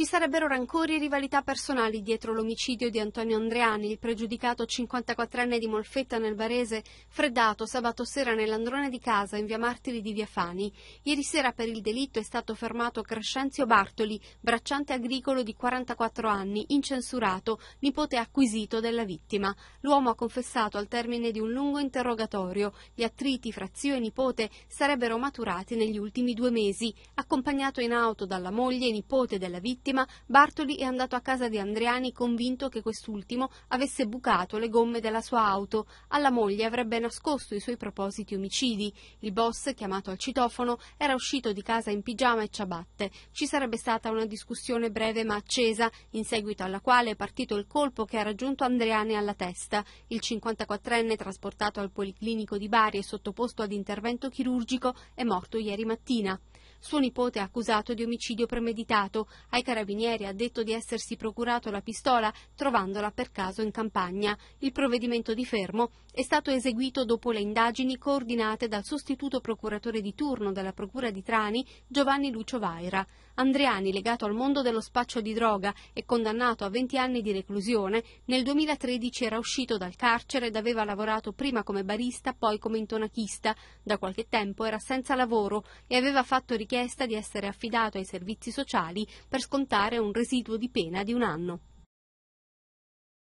Ci sarebbero rancori e rivalità personali dietro l'omicidio di Antonio Andreani, il pregiudicato 54enne di Molfetta nel Varese, freddato sabato sera nell'androne di casa in via Martiri di Via Fani. Ieri sera per il delitto è stato fermato Crescenzio Bartoli, bracciante agricolo di 44 anni, incensurato, nipote acquisito della vittima. L'uomo ha confessato al termine di un lungo interrogatorio. Gli attriti fra zio e nipote sarebbero maturati negli ultimi due mesi. Accompagnato in auto dalla moglie e nipote della vittima, vittima, Bartoli è andato a casa di Andriani convinto che quest'ultimo avesse bucato le gomme della sua auto. Alla moglie avrebbe nascosto i suoi propositi omicidi. Il boss, chiamato al citofono, era uscito di casa in pigiama e ciabatte. Ci sarebbe stata una discussione breve ma accesa, in seguito alla quale è partito il colpo che ha raggiunto Andriani alla testa. Il 54enne, trasportato al policlinico di Bari e sottoposto ad intervento chirurgico, è morto ieri mattina. Suo nipote è accusato di omicidio premeditato. Ai carabinieri ha detto di essersi procurato la pistola trovandola per caso in campagna. Il provvedimento di fermo è stato eseguito dopo le indagini coordinate dal sostituto procuratore di turno della Procura di Trani, Giovanni Lucio Vaira. Andriani, legato al mondo dello spaccio di droga e condannato a 20 anni di reclusione, nel 2013 era uscito dal carcere ed aveva lavorato prima come barista, poi come intonachista. Da qualche tempo era senza lavoro e aveva fatto richiesta richiesta di essere affidato ai servizi sociali per scontare un residuo di pena di un anno.